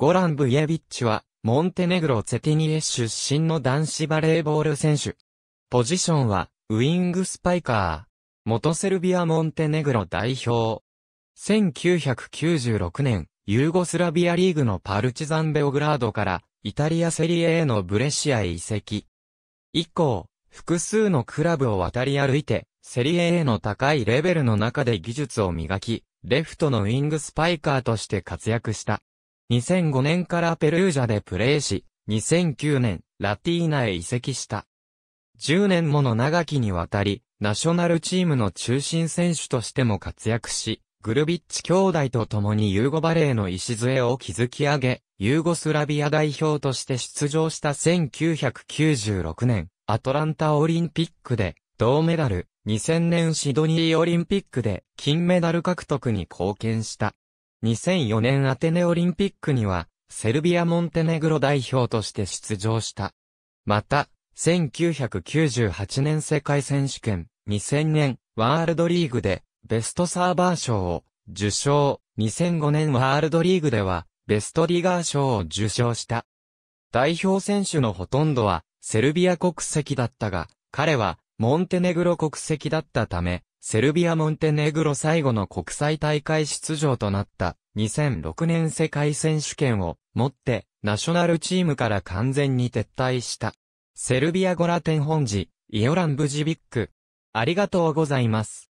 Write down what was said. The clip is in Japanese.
ゴラン・ブイエビッチは、モンテネグロ・ツェティニエ出身の男子バレーボール選手。ポジションは、ウィングスパイカー。元セルビア・モンテネグロ代表。1996年、ユーゴスラビアリーグのパルチザン・ベオグラードから、イタリアセリエへのブレシアへ移籍。以降、複数のクラブを渡り歩いて、セリエへの高いレベルの中で技術を磨き、レフトのウィングスパイカーとして活躍した。2005年からペルージャでプレーし、2009年、ラティーナへ移籍した。10年もの長きにわたり、ナショナルチームの中心選手としても活躍し、グルビッチ兄弟と共にユーゴバレーの礎を築き上げ、ユーゴスラビア代表として出場した1996年、アトランタオリンピックで銅メダル、2000年シドニーオリンピックで金メダル獲得に貢献した。2004年アテネオリンピックには、セルビア・モンテネグロ代表として出場した。また、1998年世界選手権、2000年ワールドリーグでベストサーバー賞を受賞、2005年ワールドリーグではベストリガー賞を受賞した。代表選手のほとんどはセルビア国籍だったが、彼はモンテネグロ国籍だったため、セルビア・モンテネグロ最後の国際大会出場となった2006年世界選手権をもってナショナルチームから完全に撤退した。セルビアゴラテン本ジ、イオラン・ブジビック。ありがとうございます。